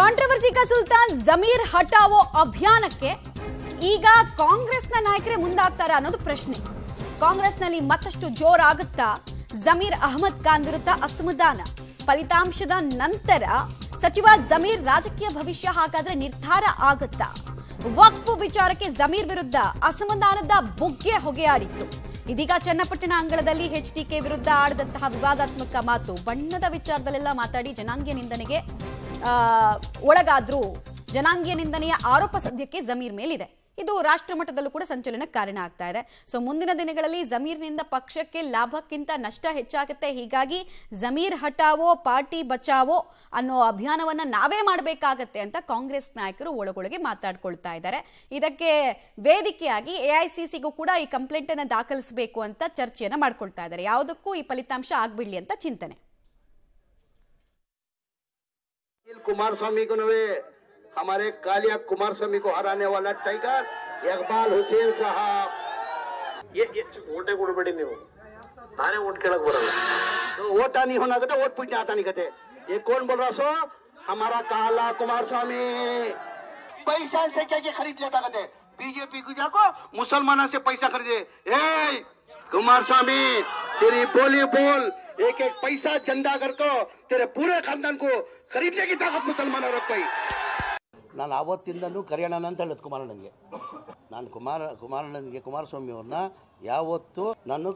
controversy ಕ ಸುಲ್ತಾನ್ ಜಮೀರ್ ಹಟಾವೋ ಅಭಿಯಾನಕ್ಕೆ ಈಗ ಕಾಂಗ್ರೆಸ್ನ ನಾಯಕರೇ ಮುಂದಾಗ್ತಾರ ಅನ್ನೋದು ಪ್ರಶ್ನೆ ಕಾಂಗ್ರೆಸ್ನಲ್ಲಿ ಮತ್ತಷ್ಟು ಜೋರಾಗುತ್ತಾ ಜಮೀರ್ ಅಹಮದ್ ಖಾನ್ ವಿರುದ್ಧ ಅಸಮಾಧಾನ ಫಲಿತಾಂಶದ ನಂತರ ಸಚಿವ ಜಮೀರ್ ರಾಜಕೀಯ ಭವಿಷ್ಯ ಹಾಗಾದ್ರೆ ನಿರ್ಧಾರ ಆಗುತ್ತಾ ವಕ್ಫ್ ವಿಚಾರಕ್ಕೆ ಜಮೀರ್ ವಿರುದ್ಧ ಅಸಮಾಧಾನದ ಬುಗ್ಗೆ ಹೊಗೆಯಾಡಿತ್ತು ಇದೀಗ ಚನ್ನಪಟ್ಟಣ ಅಂಗಳದಲ್ಲಿ ಎಚ್ ಕೆ ವಿರುದ್ಧ ಆಡದಂತಹ ವಿವಾದಾತ್ಮಕ ಮಾತು ಬಣ್ಣದ ವಿಚಾರದಲ್ಲೆಲ್ಲ ಮಾತಾಡಿ ಜನಾಂಗೀಯ ನಿಂದನೆಗೆ ಒಳಗಾದ್ರೂ ಜನಾಂಗೀಯ ನಿಂದನೆಯ ಆರೋಪ ಸದ್ಯಕ್ಕೆ ಜಮೀರ್ ಮೇಲಿದೆ ಇದು ರಾಷ್ಟ್ರ ಮಟ್ಟದಲ್ಲೂ ಕೂಡ ಸಂಚಲನ ಕಾರಣ ಆಗ್ತಾ ಇದೆ ಸೊ ಮುಂದಿನ ದಿನಗಳಲ್ಲಿ ಜಮೀರ್ನಿಂದ ಪಕ್ಷಕ್ಕೆ ಲಾಭಕ್ಕಿಂತ ನಷ್ಟ ಹೆಚ್ಚಾಗುತ್ತೆ ಹೀಗಾಗಿ ಜಮೀರ್ ಹಟಾವೋ ಪಾರ್ಟಿ ಬಚಾವೋ ಅನ್ನೋ ಅಭಿಯಾನವನ್ನ ನಾವೇ ಮಾಡಬೇಕಾಗತ್ತೆ ಅಂತ ಕಾಂಗ್ರೆಸ್ ನಾಯಕರು ಒಳಗೊಳಗೆ ಮಾತಾಡ್ಕೊಳ್ತಾ ಇದ್ದಾರೆ ಇದಕ್ಕೆ ವೇದಿಕೆಯಾಗಿ ಎಐಸಿಸಿಗೂ ಕೂಡ ಈ ಕಂಪ್ಲೇಂಟ್ ಅನ್ನ ದಾಖಲಿಸಬೇಕು ಅಂತ ಚರ್ಚೆಯನ್ನ ಮಾಡ್ಕೊಳ್ತಾ ಇದ್ದಾರೆ ಯಾವುದಕ್ಕೂ ಈ ಫಲಿತಾಂಶ ಆಗ್ಬಿಡ್ಲಿ ಅಂತ ಚಿಂತನೆ कुमार स्वामी को नवे हमारे कालिया कुमार स्वामी को हराने वाला टाइगर इकबाल हुसैन साहब ये वोटे ಕೊಡಬೇಡಿ ನೀವು ನಾನೇ वोट ಕೇಳಕ್ ಬರಲ್ಲ तो वोट नहीं होना कहते वोट पूछने आता नहीं कहते ये कौन बोल रहा सो हमारा काला कुमार स्वामी पैसा से क्या क्या खरीद लेता कहते बीजेपी को जाको मुसलमान से पैसा खरीदे ए कुमार स्वामी तेरी बोली बोल एक एक पैसा चंदा करके तेरे पूरे खानदान को ನಾನು ಆವತ್ತಿಂದನೂ ಕರೆಯೋಣ ಅಂತ ಹೇಳಿದ್ ಕುಮಾರಣ್ಣನಿಗೆ ನಾನು ಕುಮಾರ ಕುಮಾರಣ್ಣನಿಗೆ ಕುಮಾರಸ್ವಾಮಿ ಅವ್ರನ್ನ ಯಾವತ್ತು ನಾನು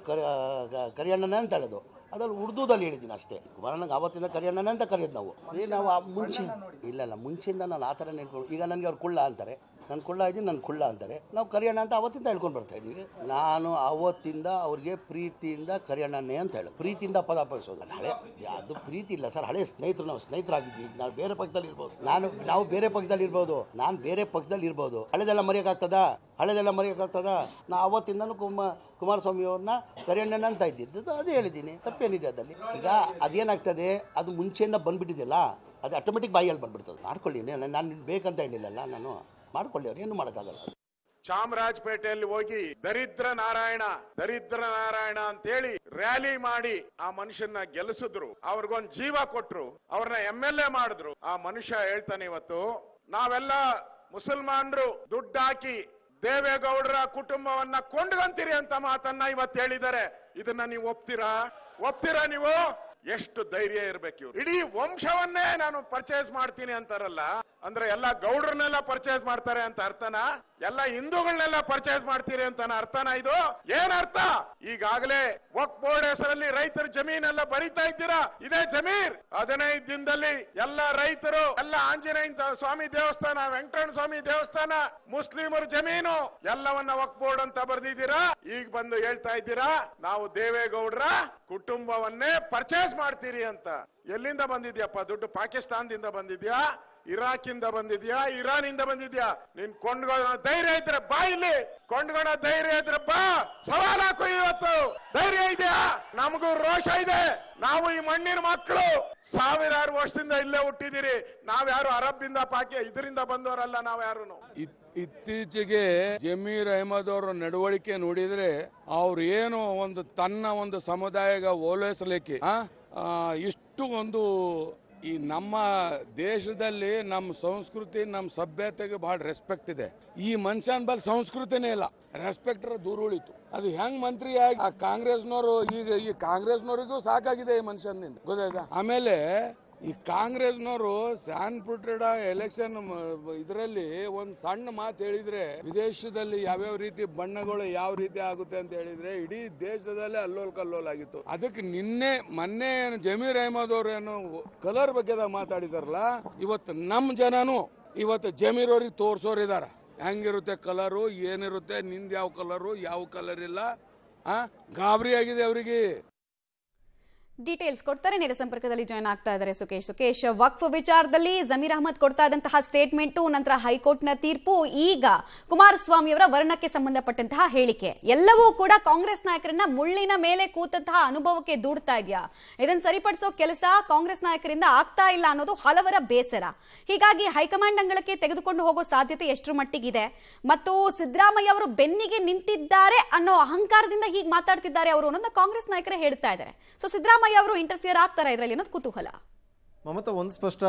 ಕರಿಯಣ್ಣನೇ ಅಂತ ಹೇಳೋದು ಅದ್ರಲ್ಲಿ ಉರ್ದುದಲ್ಲಿ ಹೇಳಿದ್ದೀನಿ ಅಷ್ಟೇ ಕುಮಾರಣ್ಣಗೆ ಆವತ್ತಿಂದ ಕರಿಯಣ್ಣನೇ ಅಂತ ಕರೆಯೋದು ನಾವು ನಾವು ಮುಂಚೆ ಇಲ್ಲ ಇಲ್ಲ ಮುಂಚೆಯಿಂದ ನಾನು ಆ ಥರ ನೆನ್ಕೊಂಡು ಈಗ ನನಗೆ ಅವ್ರು ಕುಳ್ಳ ಅಂತಾರೆ ನನ್ನ ಕುಳ್ಳ ಇದ್ದೀನಿ ನನ್ನ ಕುಳ್ಳ ಅಂತಾರೆ ನಾವು ಕರಿಯಣ್ಣ ಅಂತ ಅವತ್ತಿಂದ ಹೇಳ್ಕೊಂಡು ಬರ್ತಾ ಇದ್ದೀವಿ ನಾನು ಅವತ್ತಿಂದ ಅವ್ರಿಗೆ ಪ್ರೀತಿಯಿಂದ ಕರಿಯಣ್ಣನೇ ಅಂತ ಹೇಳೋದು ಪ್ರೀತಿಯಿಂದ ಪದ ಬಳಸೋದು ಹಳೆ ಅದು ಪ್ರೀತಿ ಇಲ್ಲ ಸರ್ ಹಳೆ ಸ್ನೇಹಿತರು ನಾವು ಸ್ನೇಹಿತರಾಗಿದ್ವಿ ನಾವು ಬೇರೆ ಪಕ್ಕದಲ್ಲಿ ಇರ್ಬೋದು ನಾನು ನಾವು ಬೇರೆ ಪಕ್ಕದಲ್ಲಿ ಇರ್ಬೋದು ನಾನು ಬೇರೆ ಪಕ್ಕದಲ್ಲಿ ಇರ್ಬೋದು ಹಳೆದೆಲ್ಲ ಮರೆಯೋಕ್ಕಾಗ್ತದ ಹಳೆದೆಲ್ಲ ಮರೆಯೋಕ್ಕಾಗ್ತದ ನಾ ಅವತ್ತಿಂದನೂ ಕುಮ ಅವ್ರನ್ನ ಕರಿಯಣ್ಣನ ಅಂತ ಇದ್ದಿದ್ದು ಅದು ಹೇಳಿದ್ದೀನಿ ತಪ್ಪೇನಿದೆ ಅದಲ್ಲಿ ಈಗ ಅದೇನಾಗ್ತದೆ ಅದು ಮುಂಚೆಯಿಂದ ಬಂದುಬಿಟ್ಟಿದೆಯಲ್ಲ ಅದು ಆಟೋಮೆಟಿಕ್ ಬಾಯಲ್ಲಿ ಬಂದ್ಬಿಡ್ತದೆ ಮಾಡ್ಕೊಳ್ಳಿ ನಾನು ಬೇಕಂತ ಹೇಳಿಲ್ಲಲ್ಲ ನಾನು ಮಾಡ್ಕೊಳ್ಳಿ ಏನು ಮಾಡೋಕ್ಕಾಗಲ್ಲ ಚಾಮರಾಜಪೇಟೆಯಲ್ಲಿ ಹೋಗಿ ದರಿದ್ರ ನಾರಾಯಣ ದರಿದ್ರ ನಾರಾಯಣ ಅಂತೇಳಿ ರ್ಯಾಲಿ ಮಾಡಿ ಆ ಮನುಷ್ಯನ ಗೆಲ್ಲಿಸಿದ್ರು ಅವ್ರಿಗೊಂದು ಜೀವ ಕೊಟ್ರು ಅವ್ರನ್ನ ಎಂ ಎಲ್ ಎ ಮಾಡಿದ್ರು ಆ ಮನುಷ್ಯ ಹೇಳ್ತಾನೆ ಇವತ್ತು ನಾವೆಲ್ಲ ಮುಸಲ್ಮಾನರು ದುಡ್ಡಾಕಿ ದೇವೇಗೌಡರ ಕುಟುಂಬವನ್ನ ಕೊಂಡ್ಕೊಂತೀರಿ ಅಂತ ಮಾತನ್ನ ಇವತ್ತು ಹೇಳಿದ್ದಾರೆ ಇದನ್ನ ನೀವು ಒಪ್ತೀರಾ ಒಪ್ತೀರಾ ನೀವು ಎಷ್ಟು ಧೈರ್ಯ ಇರ್ಬೇಕು ಇಡೀ ವಂಶವನ್ನೇ ನಾನು ಪರ್ಚೇಸ್ ಮಾಡ್ತೀನಿ ಅಂತಾರಲ್ಲ ಅಂದ್ರೆ ಎಲ್ಲ ಗೌಡ್ರನ್ನೆಲ್ಲ ಪರ್ಚೇಸ್ ಮಾಡ್ತಾರೆ ಅಂತ ಅರ್ಥನ ಎಲ್ಲ ಹಿಂದೂಗಳನ್ನೆಲ್ಲ ಪರ್ಚೇಸ್ ಮಾಡ್ತೀರಿ ಅಂತ ಅರ್ಥನ ಇದು ಏನ್ ಅರ್ಥ ಈಗಾಗಲೇ ವಕ್ ಬೋರ್ಡ್ ಹೆಸರಲ್ಲಿ ರೈತರ ಜಮೀನೆಲ್ಲ ಬರೀತಾ ಇದ್ದೀರಾ ಇದೇ ಜಮೀನ್ ಹದಿನೈದು ದಿನದಲ್ಲಿ ಎಲ್ಲ ರೈತರು ಎಲ್ಲ ಆಂಜನೇಯ ಸ್ವಾಮಿ ದೇವಸ್ಥಾನ ವೆಂಕಟರಣ ಸ್ವಾಮಿ ದೇವಸ್ಥಾನ ಮುಸ್ಲಿಮರ ಜಮೀನು ಎಲ್ಲವನ್ನ ವಕ್ ಬೋರ್ಡ್ ಅಂತ ಬರೆದಿದ್ದೀರಾ ಈಗ ಬಂದು ಹೇಳ್ತಾ ಇದ್ದೀರಾ ನಾವು ದೇವೇಗೌಡರ ಕುಟುಂಬವನ್ನೇ ಪರ್ಚೇಸ್ ಮಾಡ್ತೀರಿ ಅಂತ ಎಲ್ಲಿಂದ ಬಂದಿದ್ಯಪ್ಪ ದುಡ್ಡು ಪಾಕಿಸ್ತಾನದಿಂದ ಬಂದಿದ್ಯಾ ಇರಾಕಿಂದ ಬಂದಿದ್ಯಾ ಇರಾನ್ ಇಂದ ಬಂದಿದ್ಯಾ ನಿನ್ ಕೊಂಡ್ಗಳ ಧೈರ್ಯ ಇದ್ರೆ ಬಾ ಇಲ್ಲಿ ಕೊಂಡ್ಗಳ ಧೈರ್ಯ ಇದ್ರೆ ಬಾ ಹಾಕು ಇವತ್ತು ಧೈರ್ಯ ಇದೆಯಾ ನಮಗೂ ರೋಷ ಇದೆ ನಾವು ಈ ಮಣ್ಣಿನ ಮಕ್ಕಳು ಸಾವಿರಾರು ವರ್ಷದಿಂದ ಇಲ್ಲೇ ಹುಟ್ಟಿದಿರಿ ನಾವ್ಯಾರು ಅರಬ್ಬಿಂದ ಪಾಕಿ ಇದರಿಂದ ಬಂದವರಲ್ಲ ನಾವ್ಯಾರು ಇತ್ತೀಚೆಗೆ ಜಮೀರ್ ಅಹಮದ್ ಅವರ ನಡವಳಿಕೆ ನೋಡಿದ್ರೆ ಅವ್ರು ಏನು ಒಂದು ತನ್ನ ಒಂದು ಸಮುದಾಯಗ ಓಲೈಸಲಿಕ್ಕೆ ಇಷ್ಟು ಒಂದು ಈ ನಮ್ಮ ದೇಶದಲ್ಲಿ ನಮ್ಮ ಸಂಸ್ಕೃತಿ ನಮ್ಮ ಸಭ್ಯತೆಗೆ ಬಹಳ ರೆಸ್ಪೆಕ್ಟ್ ಇದೆ ಈ ಮನುಷ್ಯನ ಬಲ್ ಸಂಸ್ಕೃತಿನೇ ಇಲ್ಲ ರೆಸ್ಪೆಕ್ಟ್ ದೂರ ಉಳಿತು ಅದು ಹೆಂಗ್ ಮಂತ್ರಿ ಆಗಿ ಕಾಂಗ್ರೆಸ್ನವರು ಈಗ ಈ ಕಾಂಗ್ರೆಸ್ನವರಿಗೂ ಸಾಕಾಗಿದೆ ಈ ಮನುಷ್ಯನಿಂದ ಗೊತ್ತಾಯ್ತಾ ಆಮೇಲೆ ಈ ಕಾಂಗ್ರೆಸ್ನವರು ಸ್ಯಾನ್ ಪುಟ್ರಿಡ ಎಲೆಕ್ಷನ್ ಇದರಲ್ಲಿ ಒಂದು ಸಣ್ಣ ಮಾತು ಹೇಳಿದ್ರೆ ವಿದೇಶದಲ್ಲಿ ಯಾವ್ಯಾವ ರೀತಿ ಬಣ್ಣಗಳು ಯಾವ ರೀತಿ ಆಗುತ್ತೆ ಅಂತ ಹೇಳಿದ್ರೆ ಇಡೀ ದೇಶದಲ್ಲೇ ಅಲ್ಲೋಲ್ ಕಲ್ಲೋಲ್ ಆಗಿತ್ತು ಅದಕ್ಕೆ ನಿನ್ನೆ ಮೊನ್ನೆ ಏನು ಜಮೀರ್ ಅಹಮದ್ ಅವ್ರು ಏನು ಕಲರ್ ಬಗ್ಗೆ ಮಾತಾಡಿದಾರಲ್ಲ ಇವತ್ತು ನಮ್ಮ ಜನನು ಇವತ್ತು ಜಮೀರ್ ಅವ್ರಿಗೆ ತೋರ್ಸೋರಿದ್ದಾರೆ ಹೆಂಗಿರುತ್ತೆ ಕಲರು ಏನಿರುತ್ತೆ ನಿಂದ ಯಾವ ಕಲರು ಯಾವ ಕಲರ್ ಇಲ್ಲ ಆ ಗಾಬರಿ ಆಗಿದೆ ಅವರಿಗೆ ಡೀಟೇಲ್ಸ್ ಕೊಡ್ತಾರೆ ನೇರ ಸಂಪರ್ಕದಲ್ಲಿ ಜಾಯ್ನ್ ಆಗ್ತಾ ಇದ್ದಾರೆ ಸುಕೇಶ್ ಸುಕೇಶ್ ವಕ್ಫ್ ವಿಚಾರದಲ್ಲಿ ಜಮೀರ್ ಅಹಮದ್ ಕೊಡ್ತಾ ಇದ್ದಂತಹ ಸ್ಟೇಟ್ಮೆಂಟು ನಂತರ ಹೈಕೋರ್ಟ್ನ ತೀರ್ಪು ಈಗ ಕುಮಾರಸ್ವಾಮಿ ಅವರ ವರ್ಣಕ್ಕೆ ಸಂಬಂಧಪಟ್ಟಂತಹ ಹೇಳಿಕೆ ಎಲ್ಲವೂ ಕೂಡ ಕಾಂಗ್ರೆಸ್ ನಾಯಕರನ್ನ ಮುಳ್ಳಿನ ಮೇಲೆ ಕೂತಂತಹ ಅನುಭವಕ್ಕೆ ದೂಡ್ತಾ ಇದೆಯಾ ಇದನ್ನು ಸರಿಪಡಿಸೋ ಕೆಲಸ ಕಾಂಗ್ರೆಸ್ ನಾಯಕರಿಂದ ಆಗ್ತಾ ಇಲ್ಲ ಅನ್ನೋದು ಹಲವರ ಬೇಸರ ಹೀಗಾಗಿ ಹೈಕಮಾಂಡ್ ಅಂಗಳಕ್ಕೆ ತೆಗೆದುಕೊಂಡು ಹೋಗೋ ಸಾಧ್ಯತೆ ಎಷ್ಟರ ಮಟ್ಟಿಗಿದೆ ಮತ್ತು ಸಿದ್ದರಾಮಯ್ಯ ಅವರು ಬೆನ್ನಿಗೆ ನಿಂತಿದ್ದಾರೆ ಅನ್ನೋ ಅಹಂಕಾರದಿಂದ ಹೀಗೆ ಮಾತಾಡ್ತಿದ್ದಾರೆ ಅವರು ಅನ್ನೋದನ್ನ ಕಾಂಗ್ರೆಸ್ ನಾಯಕರೇ ಹೇಳ್ತಾ ಇದ್ದಾರೆ ಸೊ ಸಿದ್ದರಾಮಯ್ಯ ಸಿದ್ದರಾಮಯ್ಯ ಅವರು ಇಂಟರ್ಫಿಯರ್ ಆಗ್ತಾರೆ ಇದರಲ್ಲಿ ಅನ್ನೋದು ಕುತೂಹಲ ಮಮತಾ ಒಂದು ಸ್ಪಷ್ಟ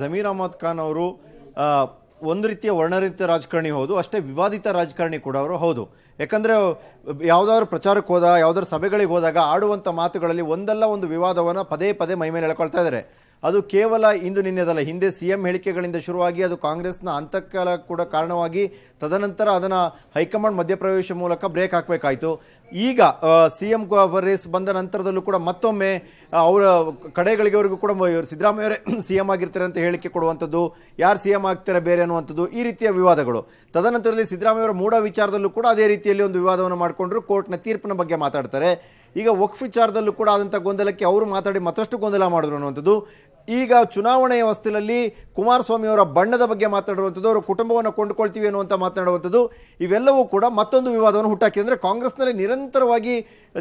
ಜಮೀರ್ ಅಹಮದ್ ಖಾನ್ ಅವರು ಒಂದು ರೀತಿಯ ವರ್ಣರಿತ ರಾಜಕಾರಣಿ ಹೌದು ಅಷ್ಟೇ ವಿವಾದಿತ ರಾಜಕಾರಣಿ ಕೂಡ ಅವರು ಹೌದು ಯಾಕಂದರೆ ಯಾವ್ದಾದ್ರು ಪ್ರಚಾರಕ್ಕೆ ಹೋದ ಯಾವ್ದಾದ್ರು ಸಭೆಗಳಿಗೆ ಹೋದಾಗ ಆಡುವಂಥ ಮಾತುಗಳಲ್ಲಿ ಒಂದಲ್ಲ ಒಂದು ವಿವಾದವನ್ನು ಪದೇ ಪದೇ ಮೈ ಮೇಲೆ ಹೇಳ್ಕೊಳ್ತಾ ಇದ್ದಾರೆ ಅದು ಕೇವಲ ಇಂದು ನಿನ್ನೆದಲ್ಲ ಹಿಂದೆ ಸಿ ಎಂ ಹೇಳಿಕೆಗಳಿಂದ ಶುರುವಾಗಿ ಅದು ಕಾಂಗ್ರೆಸ್ನ ಅಂತಃಕಾಲ ಕೂಡ ಕಾರಣವಾಗಿ ತದನಂತರ ಅದನ್ನು ಹೈಕಮಾಂಡ್ ಮಧ್ಯಪ್ರವೇಶ ಮೂಲಕ ಬ್ರೇಕ್ ಹಾಕಬೇಕಾಯಿತು ಈಗ ಸಿ ಎಂ ರೇಸ್ ಬಂದ ನಂತರದಲ್ಲೂ ಕೂಡ ಮತ್ತೊಮ್ಮೆ ಅವರ ಅವರಿಗೂ ಕೂಡ ಸಿದ್ದರಾಮಯ್ಯವರೇ ಸಿ ಎಂ ಆಗಿರ್ತಾರೆ ಅಂತ ಹೇಳಿಕೆ ಕೊಡುವಂಥದ್ದು ಯಾರು ಸಿ ಎಂ ಆಗ್ತಾರೆ ಬೇರೆ ಅನ್ನುವಂಥದ್ದು ಈ ರೀತಿಯ ವಿವಾದಗಳು ತದನಂತರದಲ್ಲಿ ಸಿದ್ದರಾಮಯ್ಯವರ ಮೂಢ ವಿಚಾರದಲ್ಲೂ ಕೂಡ ಅದೇ ರೀತಿಯಲ್ಲಿ ಒಂದು ವಿವಾದವನ್ನು ಮಾಡಿಕೊಂಡ್ರು ಕೋರ್ಟ್ನ ತೀರ್ಪಿನ ಬಗ್ಗೆ ಮಾತಾಡ್ತಾರೆ ಈಗ ವಕ್ಫ್ ವಿಚಾರದಲ್ಲೂ ಕೂಡ ಆದಂಥ ಗೊಂದಲಕ್ಕೆ ಅವರು ಮಾತಾಡಿ ಮತ್ತಷ್ಟು ಗೊಂದಲ ಮಾಡಿದ್ರು ಅನ್ನುವಂಥದ್ದು ಈಗ ಚುನಾವಣೆಯ ವ್ಯವಸ್ಥೆಯಲ್ಲಿ ಕುಮಾರಸ್ವಾಮಿ ಅವರ ಬಣ್ಣದ ಬಗ್ಗೆ ಮಾತನಾಡುವಂಥದ್ದು ಅವರ ಕುಟುಂಬವನ್ನು ಕೊಂಡುಕೊಳ್ತೀವಿ ಅನ್ನುವಂಥ ಮಾತನಾಡುವಂಥದ್ದು ಇವೆಲ್ಲವೂ ಕೂಡ ಮತ್ತೊಂದು ವಿವಾದವನ್ನು ಹುಟ್ಟಾಕಿದೆ ಅಂದರೆ ಕಾಂಗ್ರೆಸ್ನಲ್ಲಿ ನಿರಂತರವಾಗಿ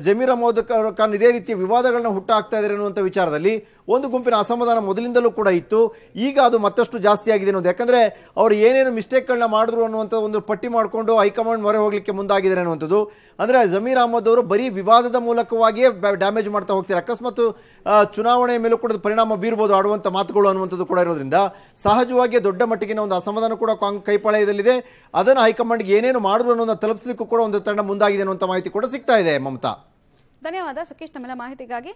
ಜಮೀರ್ ಅಹಮದ್ ಖಾನ್ ಇದೇ ರೀತಿಯ ವಿವಾದಗಳನ್ನ ಹುಟ್ಟಾಕ್ತಾ ಇದ್ದಾರೆ ಅನ್ನುವಂಥ ವಿಚಾರದಲ್ಲಿ ಒಂದು ಗುಂಪಿನ ಅಸಮಾಧಾನ ಮೊದಲಿಂದಲೂ ಕೂಡ ಇತ್ತು ಈಗ ಅದು ಮತ್ತಷ್ಟು ಜಾಸ್ತಿ ಆಗಿದೆ ಅನ್ನೋದು ಯಾಕಂದರೆ ಅವರು ಏನೇನು ಮಿಸ್ಟೇಕ್ಗಳನ್ನ ಮಾಡಿದ್ರು ಅನ್ನುವಂಥ ಒಂದು ಪಟ್ಟಿ ಮಾಡಿಕೊಂಡು ಹೈಕಮಾಂಡ್ ಮೊರೆ ಹೋಗಲಿಕ್ಕೆ ಮುಂದಾಗಿದ್ದಾರೆ ಅನ್ನುವಂಥದ್ದು ಅಂದರೆ ಜಮೀರ್ ಅಹಮದ್ ಅವರು ಬರೀ ವಿವಾದದ ಮೂಲಕವಾಗಿಯೇ ಡ್ಯಾಮೇಜ್ ಮಾಡ್ತಾ ಹೋಗ್ತಾರೆ ಅಕಸ್ಮಾತ್ ಚುನಾವಣೆಯ ಮೇಲೂ ಕೂಡ ಪರಿಣಾಮ ಬೀರ್ಬೋದು ಅವರು ಆಡುವಂಥ ಮಾತುಗಳು ಅನ್ನುವಂಥದ್ದು ಕೂಡ ಇರೋದ್ರಿಂದ ಸಹಜವಾಗಿ ದೊಡ್ಡ ಮಟ್ಟಿಗಿನ ಒಂದು ಅಸಮಾಧಾನ ಕೂಡ ಕೈಪಾಳ್ಯದಲ್ಲಿದೆ ಅದನ್ನು ಹೈಕಮಾಂಡ್ಗೆ ಏನೇನು ಮಾಡಿದ್ರು ಅನ್ನೋದನ್ನು ತಲುಪಿಸಲಿಕ್ಕೂ ಕೂಡ ಒಂದು ತಂಡ ಮುಂದಾಗಿದೆ ಅನ್ನುವಂಥ ಮಾಹಿತಿ ಕೂಡ ಸಿಗ್ತಾ ಇದೆ ಮಮತಾ ಧನ್ಯವಾದ ಸುಖೇಶ್ ತಮ್ಮೆಲ್ಲ ಮಾಹಿತಿಗಾಗಿ